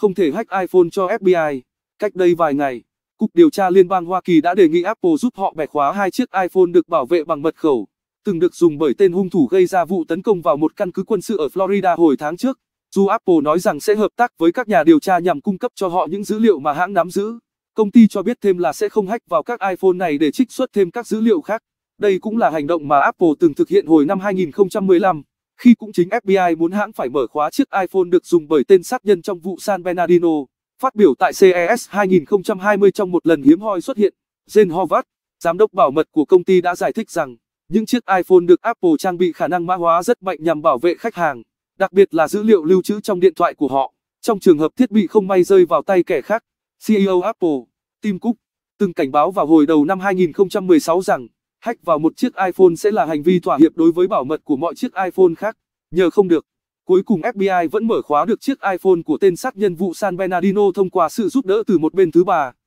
không thể hack iPhone cho FBI. Cách đây vài ngày, Cục điều tra Liên bang Hoa Kỳ đã đề nghị Apple giúp họ bẻ khóa hai chiếc iPhone được bảo vệ bằng mật khẩu, từng được dùng bởi tên hung thủ gây ra vụ tấn công vào một căn cứ quân sự ở Florida hồi tháng trước. Dù Apple nói rằng sẽ hợp tác với các nhà điều tra nhằm cung cấp cho họ những dữ liệu mà hãng nắm giữ, công ty cho biết thêm là sẽ không hack vào các iPhone này để trích xuất thêm các dữ liệu khác. Đây cũng là hành động mà Apple từng thực hiện hồi năm 2015 khi cũng chính FBI muốn hãng phải mở khóa chiếc iPhone được dùng bởi tên sát nhân trong vụ San Bernardino. Phát biểu tại CES 2020 trong một lần hiếm hoi xuất hiện, Jane Horvath, giám đốc bảo mật của công ty đã giải thích rằng, những chiếc iPhone được Apple trang bị khả năng mã hóa rất mạnh nhằm bảo vệ khách hàng, đặc biệt là dữ liệu lưu trữ trong điện thoại của họ. Trong trường hợp thiết bị không may rơi vào tay kẻ khác, CEO Apple, Tim Cook, từng cảnh báo vào hồi đầu năm 2016 rằng, Hack vào một chiếc iPhone sẽ là hành vi thỏa hiệp đối với bảo mật của mọi chiếc iPhone khác, nhờ không được. Cuối cùng FBI vẫn mở khóa được chiếc iPhone của tên sát nhân vụ San Bernardino thông qua sự giúp đỡ từ một bên thứ ba.